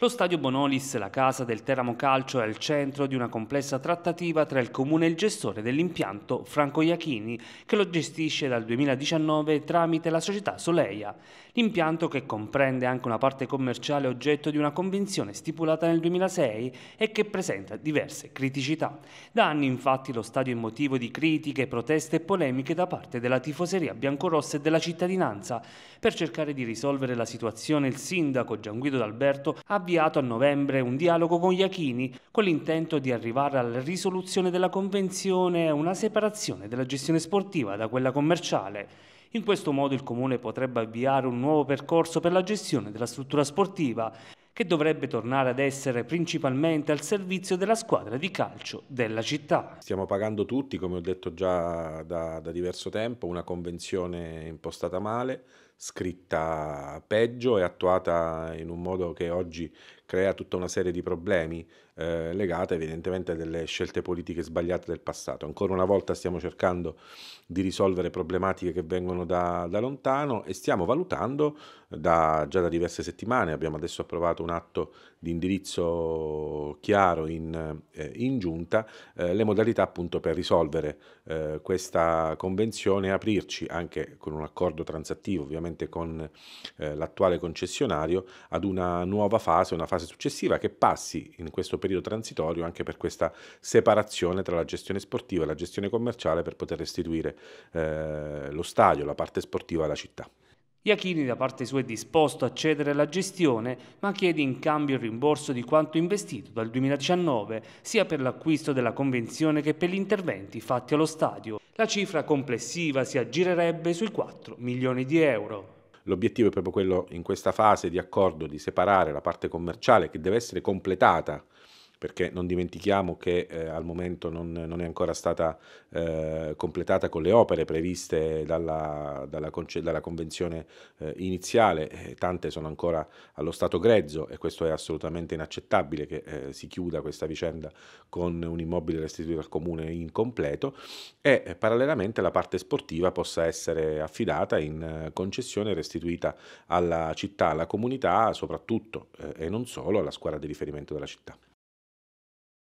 Lo stadio Bonolis, la casa del Teramo Calcio, è al centro di una complessa trattativa tra il comune e il gestore dell'impianto Franco Iachini, che lo gestisce dal 2019 tramite la società Soleia. L'impianto, che comprende anche una parte commerciale oggetto di una convenzione stipulata nel 2006 e che presenta diverse criticità. Da anni infatti lo stadio è motivo di critiche, proteste e polemiche da parte della tifoseria biancorossa e della cittadinanza. Per cercare di risolvere la situazione il sindaco Gianguido D'Alberto ha avviato a novembre un dialogo con Iachini con l'intento di arrivare alla risoluzione della convenzione e una separazione della gestione sportiva da quella commerciale. In questo modo il Comune potrebbe avviare un nuovo percorso per la gestione della struttura sportiva che dovrebbe tornare ad essere principalmente al servizio della squadra di calcio della città. Stiamo pagando tutti, come ho detto già da, da diverso tempo, una convenzione impostata male, scritta peggio e attuata in un modo che oggi crea tutta una serie di problemi eh, legati evidentemente a delle scelte politiche sbagliate del passato. Ancora una volta stiamo cercando di risolvere problematiche che vengono da, da lontano e stiamo valutando eh, da, già da diverse settimane, abbiamo adesso approvato un atto di indirizzo chiaro in, eh, in giunta, eh, le modalità appunto per risolvere eh, questa convenzione e aprirci anche con un accordo transattivo ovviamente con eh, l'attuale concessionario ad una nuova fase, una fase fase successiva che passi in questo periodo transitorio anche per questa separazione tra la gestione sportiva e la gestione commerciale per poter restituire eh, lo stadio, la parte sportiva alla città. Iachini da parte sua è disposto a cedere la gestione, ma chiede in cambio il rimborso di quanto investito dal 2019, sia per l'acquisto della convenzione che per gli interventi fatti allo stadio. La cifra complessiva si aggirerebbe sui 4 milioni di euro. L'obiettivo è proprio quello in questa fase di accordo di separare la parte commerciale che deve essere completata perché non dimentichiamo che eh, al momento non, non, è ancora stata eh, completata con le opere previste dalla, dalla, dalla convenzione eh, iniziale, eh, tante sono ancora allo stato grezzo e questo è assolutamente inaccettabile che eh, si chiuda questa vicenda con un immobile restituito al comune incompleto e eh, parallelamente la parte sportiva possa essere affidata in concessione restituita alla città, alla comunità soprattutto e non solo alla squadra di riferimento della città.